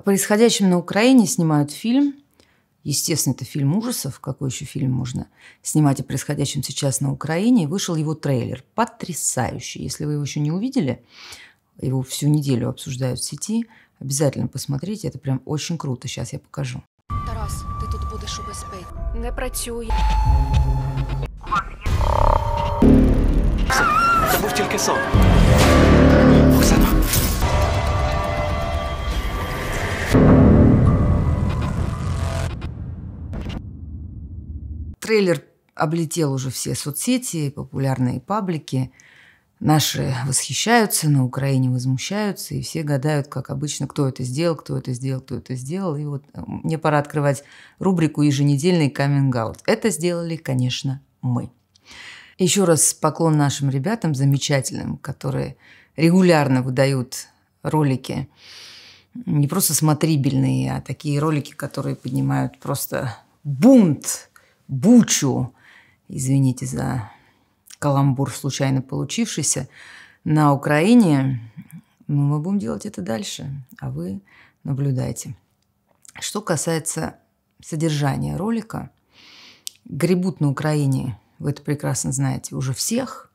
О происходящем на Украине снимают фильм. Естественно, это фильм ужасов. Какой еще фильм можно снимать о происходящем сейчас на Украине? вышел его трейлер. Потрясающий. Если вы его еще не увидели, его всю неделю обсуждают в сети, обязательно посмотрите. Это прям очень круто. Сейчас я покажу. Тарас, ты тут будешь у Не працює. Це був тільки сон. Трейлер облетел уже все соцсети, популярные паблики. Наши восхищаются, на Украине возмущаются, и все гадают, как обычно, кто это сделал, кто это сделал, кто это сделал. И вот э, мне пора открывать рубрику «Еженедельный каминг-аут». Это сделали, конечно, мы. Еще раз поклон нашим ребятам замечательным, которые регулярно выдают ролики не просто смотрибельные, а такие ролики, которые поднимают просто бунт, бучу, извините за каламбур, случайно получившийся, на Украине. Ну, мы будем делать это дальше, а вы наблюдайте. Что касается содержания ролика, гребут на Украине, вы это прекрасно знаете, уже всех.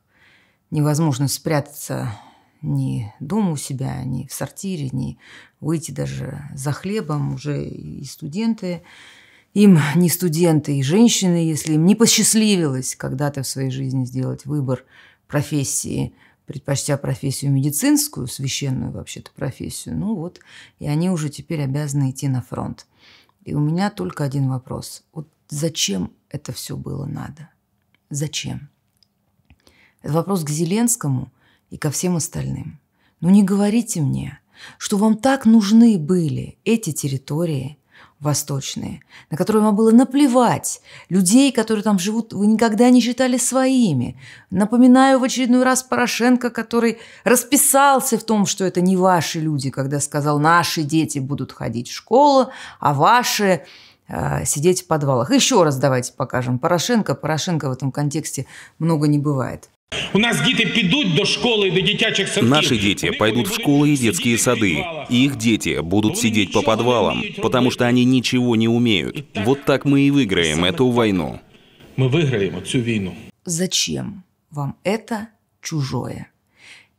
Невозможно спрятаться ни дома у себя, ни в сортире, ни выйти даже за хлебом уже и студенты. Им не студенты и женщины, если им не посчастливилось когда-то в своей жизни сделать выбор профессии, предпочтя профессию медицинскую, священную вообще-то профессию, ну вот, и они уже теперь обязаны идти на фронт. И у меня только один вопрос. Вот зачем это все было надо? Зачем? Это вопрос к Зеленскому и ко всем остальным. Но «Ну не говорите мне, что вам так нужны были эти территории восточные, на которые вам было наплевать. Людей, которые там живут, вы никогда не считали своими. Напоминаю в очередной раз Порошенко, который расписался в том, что это не ваши люди, когда сказал, наши дети будут ходить в школу, а ваши э, сидеть в подвалах. Еще раз давайте покажем. Порошенко, Порошенко в этом контексте много не бывает. У нас дети пойдут до школы и до детячих садов. Наши дети пойдут в школы и детские сады. И их дети будут сидеть по подвалам, потому что они ничего не умеют. Вот так мы и выиграем эту войну. Мы выиграем эту войну. Зачем вам это чужое?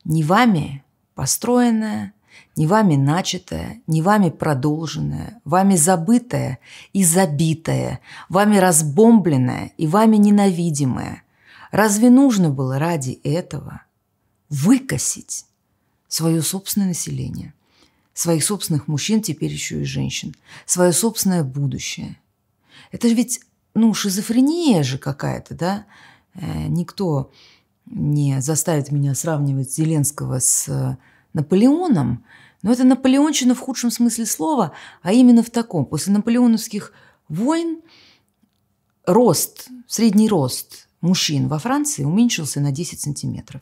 Не вами построенное, не вами начатое, не вами продолженное, вами забытое и забитое, вами разбомбленное и вами ненавидимое – Разве нужно было ради этого выкосить свое собственное население, своих собственных мужчин, теперь еще и женщин, свое собственное будущее? Это же ведь, ну, шизофрения же какая-то, да? Э, никто не заставит меня сравнивать Зеленского с э, Наполеоном, но это наполеонщина в худшем смысле слова, а именно в таком. После наполеоновских войн рост, средний рост мужчин во Франции уменьшился на 10 сантиметров.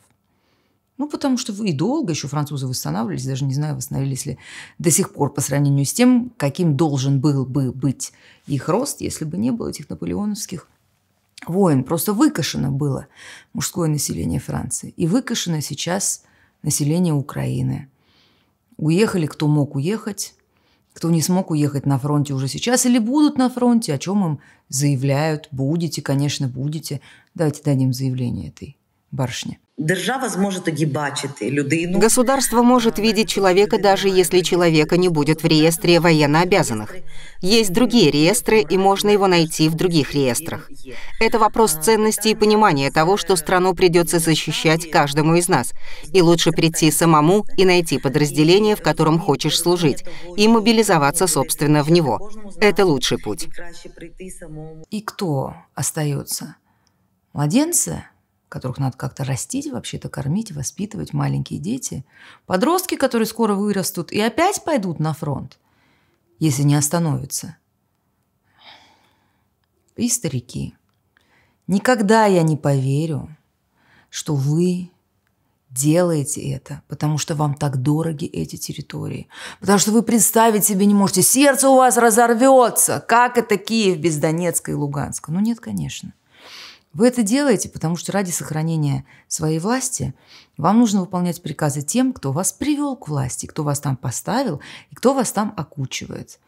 Ну, потому что вы и долго еще французы восстанавливались, даже не знаю, восстановились ли до сих пор по сравнению с тем, каким должен был бы быть их рост, если бы не было этих наполеоновских войн. Просто выкашено было мужское население Франции. И выкашено сейчас население Украины. Уехали, кто мог уехать, кто не смог уехать на фронте уже сейчас или будут на фронте, о чем им заявляют, будете, конечно, будете, Давайте дадим заявление этой барышне. Держава зможет огибачить людей. Ну. Государство может видеть человека, даже если человека не будет в реестре военнообязанных. Есть другие реестры, и можно его найти в других реестрах. Это вопрос ценности и понимания того, что страну придется защищать каждому из нас. И лучше прийти самому и найти подразделение, в котором хочешь служить, и мобилизоваться, собственно, в него. Это лучший путь. И кто остается? Младенцы, которых надо как-то растить, вообще-то кормить, воспитывать, маленькие дети, подростки, которые скоро вырастут и опять пойдут на фронт, если не остановятся. И старики. Никогда я не поверю, что вы делаете это, потому что вам так дороги эти территории. Потому что вы представить себе не можете. Сердце у вас разорвется. Как это Киев без Донецка и Луганска? Ну нет, конечно. Вы это делаете, потому что ради сохранения своей власти вам нужно выполнять приказы тем, кто вас привел к власти, кто вас там поставил и кто вас там окучивает.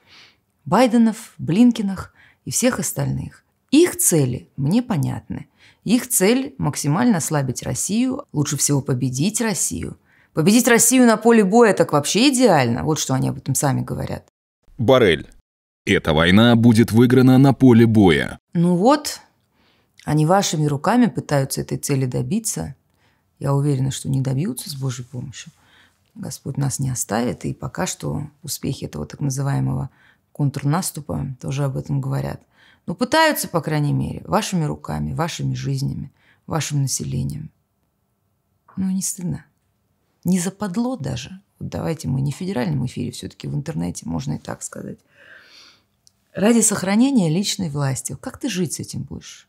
Байденов, Блинкинах и всех остальных. Их цели мне понятны. Их цель – максимально ослабить Россию, лучше всего победить Россию. Победить Россию на поле боя так вообще идеально. Вот что они об этом сами говорят. Барель. Эта война будет выиграна на поле боя. Ну вот, они вашими руками пытаются этой цели добиться. Я уверена, что не добьются с Божьей помощью. Господь нас не оставит. И пока что успехи этого так называемого контрнаступа тоже об этом говорят. Но пытаются, по крайней мере, вашими руками, вашими жизнями, вашим населением. Ну, не стыдно. Не западло даже. Вот давайте мы не в федеральном эфире, все-таки в интернете, можно и так сказать. Ради сохранения личной власти. Как ты жить с этим будешь?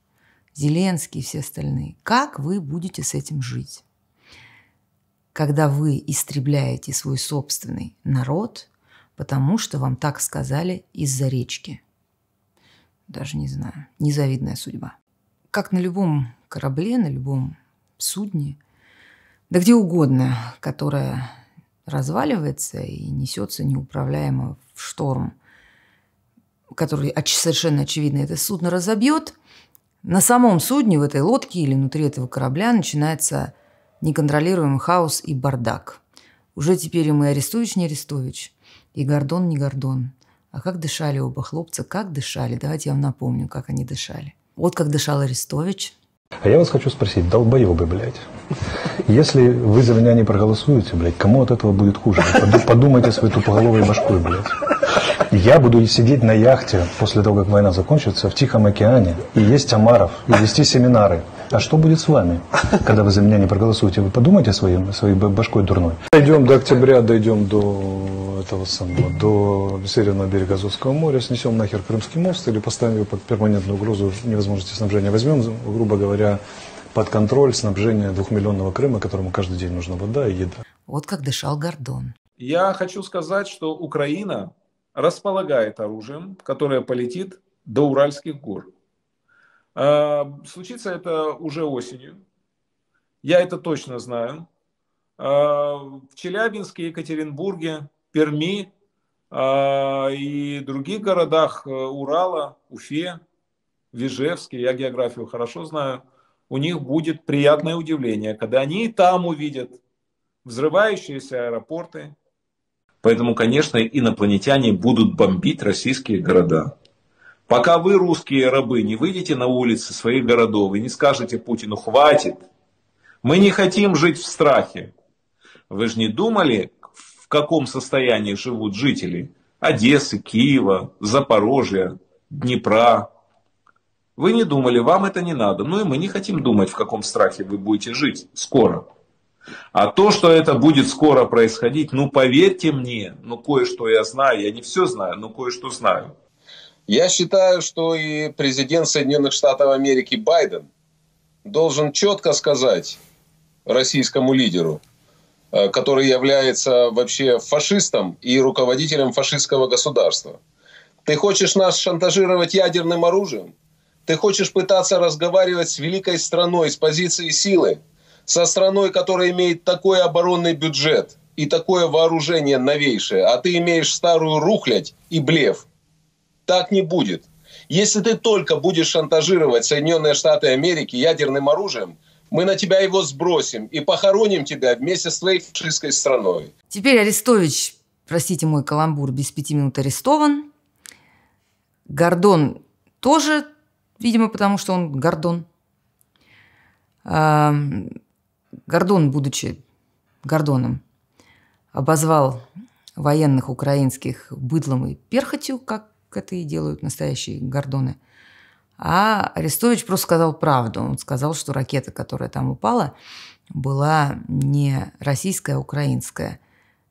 Зеленский и все остальные, как вы будете с этим жить? Когда вы истребляете свой собственный народ, потому что вам так сказали из-за речки. Даже не знаю. Незавидная судьба. Как на любом корабле, на любом судне, да где угодно, которое разваливается и несется неуправляемо в шторм, который совершенно очевидно это судно разобьет, на самом судне, в этой лодке или внутри этого корабля начинается неконтролируемый хаос и бардак. Уже теперь и мы Арестович не Арестович, и Гордон не Гордон. А как дышали оба хлопца, как дышали? Давайте я вам напомню, как они дышали. Вот как дышал Арестович. А я вас хочу спросить, долбоебы, блядь. Если вы за меня не проголосуете, блядь, кому от этого будет хуже? Подумайте своей тупоголовой башкой, блядь. Я буду сидеть на яхте после того, как война закончится, в Тихом океане, и есть Амаров, и вести семинары. А что будет с вами, когда вы за меня не проголосуете? Вы подумайте своим, своей башкой дурной. Дойдем до октября, дойдем до этого самого, до Северного берега Азовского моря, снесем нахер Крымский мост или поставим его под перманентную угрозу невозможности снабжения. Возьмем, грубо говоря, под контроль снабжение двухмиллионного Крыма, которому каждый день нужна вода и еда. Вот как дышал Гордон. Я хочу сказать, что Украина располагает оружием, которое полетит до Уральских гор. А, случится это уже осенью. Я это точно знаю. А, в Челябинске, Екатеринбурге, Перми а, и других городах э, Урала, Уфе, Вижевске, я географию хорошо знаю, у них будет приятное удивление, когда они и там увидят взрывающиеся аэропорты, Поэтому, конечно, инопланетяне будут бомбить российские города. Пока вы, русские рабы, не выйдете на улицы своих городов и не скажете Путину «хватит», мы не хотим жить в страхе. Вы же не думали, в каком состоянии живут жители Одессы, Киева, Запорожья, Днепра. Вы не думали, вам это не надо. Ну и мы не хотим думать, в каком страхе вы будете жить скоро. А то, что это будет скоро происходить, ну поверьте мне, ну кое-что я знаю, я не все знаю, но кое-что знаю. Я считаю, что и президент Соединенных Штатов Америки Байден должен четко сказать российскому лидеру, э, который является вообще фашистом и руководителем фашистского государства. Ты хочешь нас шантажировать ядерным оружием? Ты хочешь пытаться разговаривать с великой страной с позиции силы? со страной, которая имеет такой оборонный бюджет и такое вооружение новейшее, а ты имеешь старую рухлядь и блеф. Так не будет. Если ты только будешь шантажировать Соединенные Штаты Америки ядерным оружием, мы на тебя его сбросим и похороним тебя вместе с твоей фашистской страной. Теперь Арестович, простите мой каламбур, без пяти минут арестован. Гордон тоже, видимо, потому что он Гордон. Гордон, будучи Гордоном, обозвал военных украинских быдлом и перхотью, как это и делают настоящие гордоны. А Арестович просто сказал правду. Он сказал, что ракета, которая там упала, была не российская, а украинская.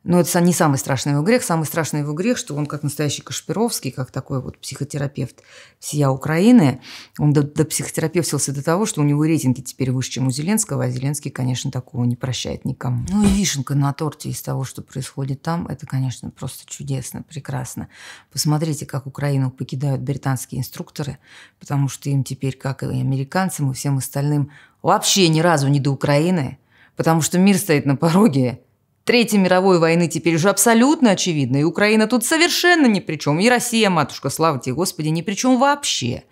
Но это не самый страшный его грех. Самый страшный его грех, что он как настоящий Кашпировский, как такой вот психотерапевт всея Украины, он до, до до того, что у него рейтинги теперь выше, чем у Зеленского, а Зеленский, конечно, такого не прощает никому. Ну и вишенка на торте из того, что происходит там, это, конечно, просто чудесно, прекрасно. Посмотрите, как Украину покидают британские инструкторы, потому что им теперь, как и американцам, и всем остальным, вообще ни разу не до Украины, потому что мир стоит на пороге Третья мировой войны теперь уже абсолютно очевидна. и Украина тут совершенно ни при чем, и Россия, матушка, слава тебе, Господи, ни при чем вообще.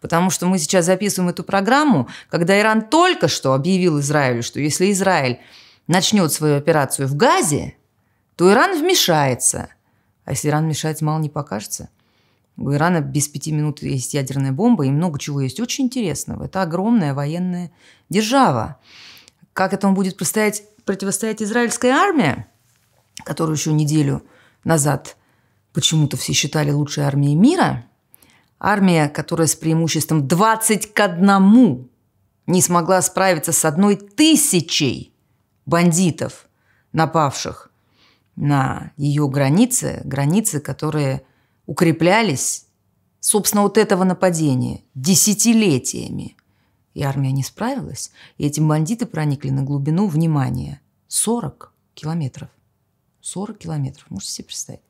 Потому что мы сейчас записываем эту программу, когда Иран только что объявил Израилю, что если Израиль начнет свою операцию в Газе, то Иран вмешается. А если Иран вмешается, мало не покажется. У Ирана без пяти минут есть ядерная бомба и много чего есть очень интересного. Это огромная военная держава. Как этому будет предстоять противостоять израильская армия, которую еще неделю назад почему-то все считали лучшей армией мира, армия, которая с преимуществом 20 к 1 не смогла справиться с одной тысячей бандитов, напавших на ее границы, границы, которые укреплялись, собственно, вот этого нападения десятилетиями. И армия не справилась, и эти бандиты проникли на глубину, внимания 40 километров. 40 километров, можете себе представить.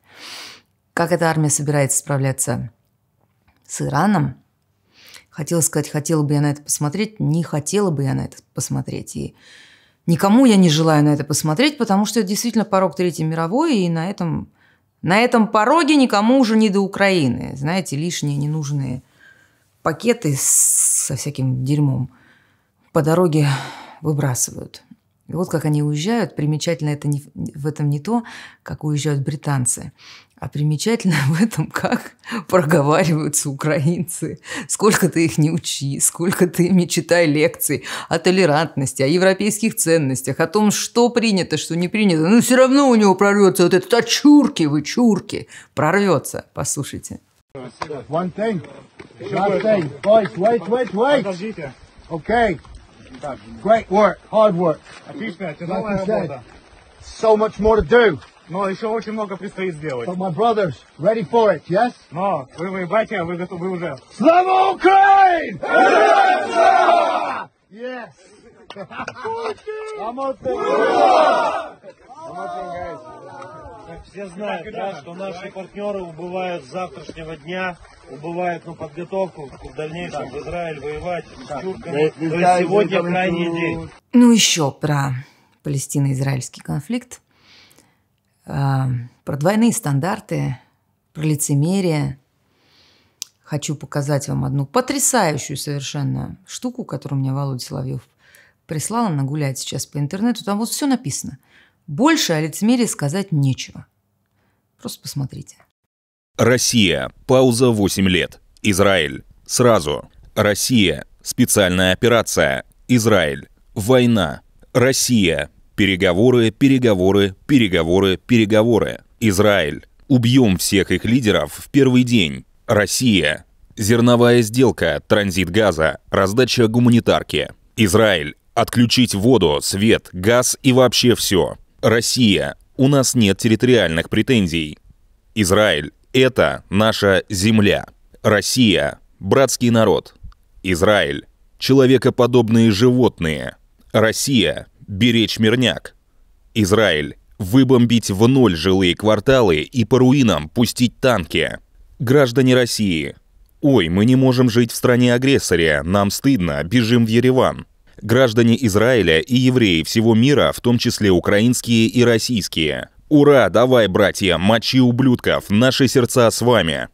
Как эта армия собирается справляться с Ираном? Хотела сказать, хотела бы я на это посмотреть, не хотела бы я на это посмотреть. И никому я не желаю на это посмотреть, потому что это действительно порог Третьей мировой, и на этом, на этом пороге никому уже не до Украины. Знаете, лишние ненужные пакеты со всяким дерьмом по дороге выбрасывают. И вот как они уезжают, примечательно это не, в этом не то, как уезжают британцы, а примечательно в этом, как проговариваются украинцы. Сколько ты их не учи, сколько ты им не читай лекций о толерантности, о европейских ценностях, о том, что принято, что не принято. Но ну, все равно у него прорвется вот этот «а чурки вы, чурки!» Прорвется, послушайте. One thing. Last thing. Boys, wait, wait, wait. Okay. Great work. Hard work. Like I said, so much more to do. Но еще очень много предстоит сделать. But my brothers, ready for it, yes? Но вы, мои братья, вы готовы уже. Slava Ukraine! Yes! Vamos, Vamos, guys. Как ну, все знают, да, что наши партнеры убывают с завтрашнего дня, убывают на ну, подготовку в дальнейшем в Израиль воевать с тюрками. То есть сегодня крайний день. Ну еще про палестино-израильский конфликт, а, про двойные стандарты, про лицемерие. Хочу показать вам одну потрясающую совершенно штуку, которую мне Володя Соловьев прислала гулять сейчас по интернету. Там вот все написано – больше о лицемерии сказать нечего. Просто посмотрите. Россия. Пауза 8 лет. Израиль. Сразу. Россия. Специальная операция. Израиль. Война. Россия. Переговоры, переговоры, переговоры, переговоры. Израиль. Убьем всех их лидеров в первый день. Россия. Зерновая сделка, транзит газа, раздача гуманитарки. Израиль. Отключить воду, свет, газ и вообще все. Россия. У нас нет территориальных претензий. Израиль. Это наша земля. Россия. Братский народ. Израиль. Человекоподобные животные. Россия. Беречь мирняк. Израиль. Выбомбить в ноль жилые кварталы и по руинам пустить танки. Граждане России. Ой, мы не можем жить в стране агрессоре, нам стыдно, бежим в Ереван. Граждане Израиля и евреи всего мира, в том числе украинские и российские. Ура, давай, братья, мочи ублюдков, наши сердца с вами.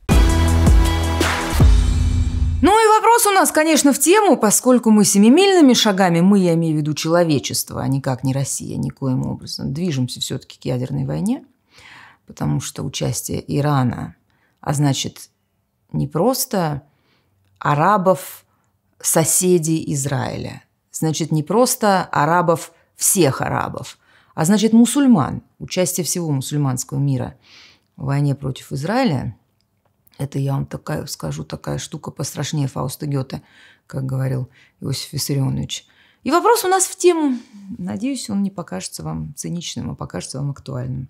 Ну и вопрос у нас, конечно, в тему, поскольку мы семимильными шагами, мы, я имею в виду человечество, а никак не Россия, никоим образом, движемся все-таки к ядерной войне, потому что участие Ирана, а значит, не просто арабов, соседей Израиля – значит не просто арабов, всех арабов, а значит мусульман, участие всего мусульманского мира в войне против Израиля. Это я вам такая, скажу, такая штука пострашнее Фауста Гёте, как говорил Иосиф Виссарионович. И вопрос у нас в тему. Надеюсь, он не покажется вам циничным, а покажется вам актуальным.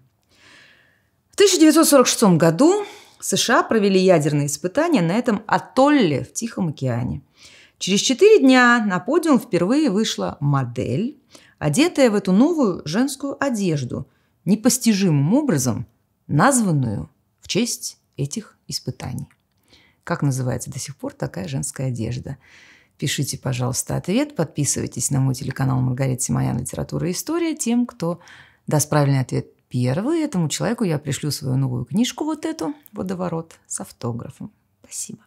В 1946 году США провели ядерные испытания на этом атолле в Тихом океане – Через четыре дня на подиум впервые вышла модель, одетая в эту новую женскую одежду, непостижимым образом названную в честь этих испытаний. Как называется до сих пор такая женская одежда? Пишите, пожалуйста, ответ, подписывайтесь на мой телеканал Маргарита Симоян «Литература и история» тем, кто даст правильный ответ первый. Этому человеку я пришлю свою новую книжку, вот эту, «Водоворот» с автографом. Спасибо.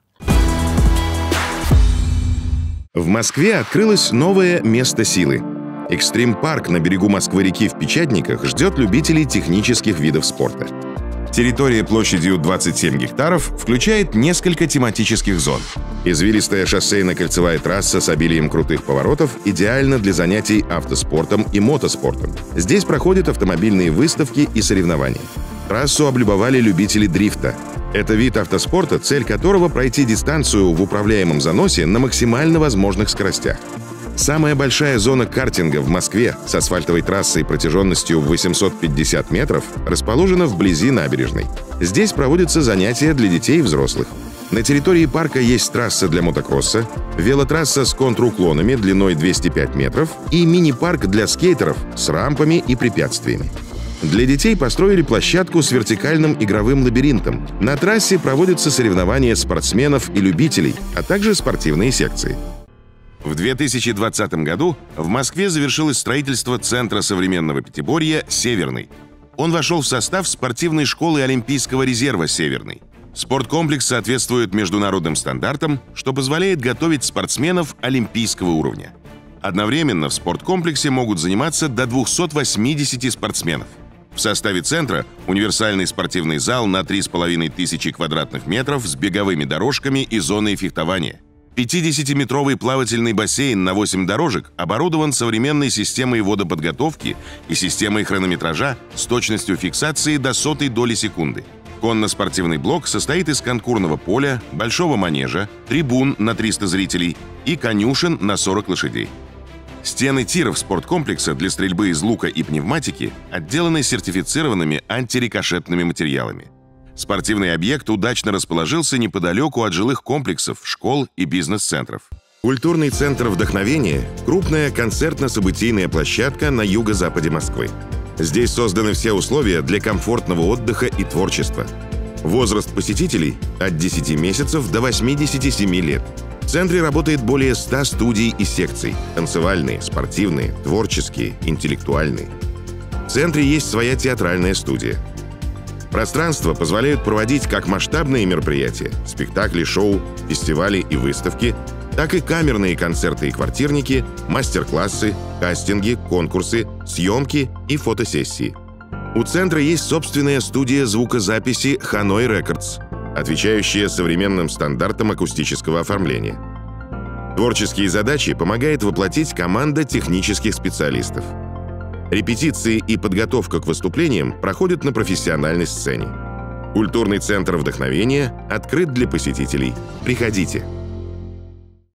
В Москве открылось новое место силы. Экстрим-парк на берегу Москвы-реки в Печатниках ждет любителей технических видов спорта. Территория площадью 27 гектаров включает несколько тематических зон. Извилистая шоссейно-кольцевая трасса с обилием крутых поворотов идеально для занятий автоспортом и мотоспортом. Здесь проходят автомобильные выставки и соревнования. Трассу облюбовали любители дрифта. Это вид автоспорта, цель которого – пройти дистанцию в управляемом заносе на максимально возможных скоростях. Самая большая зона картинга в Москве с асфальтовой трассой протяженностью в 850 метров расположена вблизи набережной. Здесь проводятся занятия для детей и взрослых. На территории парка есть трасса для мотокросса, велотрасса с контруклонами длиной 205 метров и мини-парк для скейтеров с рампами и препятствиями. Для детей построили площадку с вертикальным игровым лабиринтом. На трассе проводятся соревнования спортсменов и любителей, а также спортивные секции. В 2020 году в Москве завершилось строительство Центра современного Пятиборья «Северный». Он вошел в состав спортивной школы Олимпийского резерва «Северный». Спорткомплекс соответствует международным стандартам, что позволяет готовить спортсменов олимпийского уровня. Одновременно в спорткомплексе могут заниматься до 280 спортсменов – в составе центра универсальный спортивный зал на 3,5 тысячи квадратных метров с беговыми дорожками и зоной фехтования. 50-метровый плавательный бассейн на 8 дорожек оборудован современной системой водоподготовки и системой хронометража с точностью фиксации до сотой доли секунды. Конно-спортивный блок состоит из конкурного поля, большого манежа, трибун на 300 зрителей и конюшен на 40 лошадей. Стены тиров спорткомплекса для стрельбы из лука и пневматики отделаны сертифицированными антирикошетными материалами. Спортивный объект удачно расположился неподалеку от жилых комплексов, школ и бизнес-центров. Культурный центр вдохновения – крупная концертно-событийная площадка на юго-западе Москвы. Здесь созданы все условия для комфортного отдыха и творчества. Возраст посетителей – от 10 месяцев до 87 лет – в центре работает более 100 студий и секций – танцевальные, спортивные, творческие, интеллектуальные. В центре есть своя театральная студия. Пространства позволяют проводить как масштабные мероприятия – спектакли, шоу, фестивали и выставки, так и камерные концерты и квартирники, мастер-классы, кастинги, конкурсы, съемки и фотосессии. У центра есть собственная студия звукозаписи «Ханой Рекордс», отвечающее современным стандартам акустического оформления. Творческие задачи помогает воплотить команда технических специалистов. Репетиции и подготовка к выступлениям проходят на профессиональной сцене. Культурный центр вдохновения открыт для посетителей. Приходите!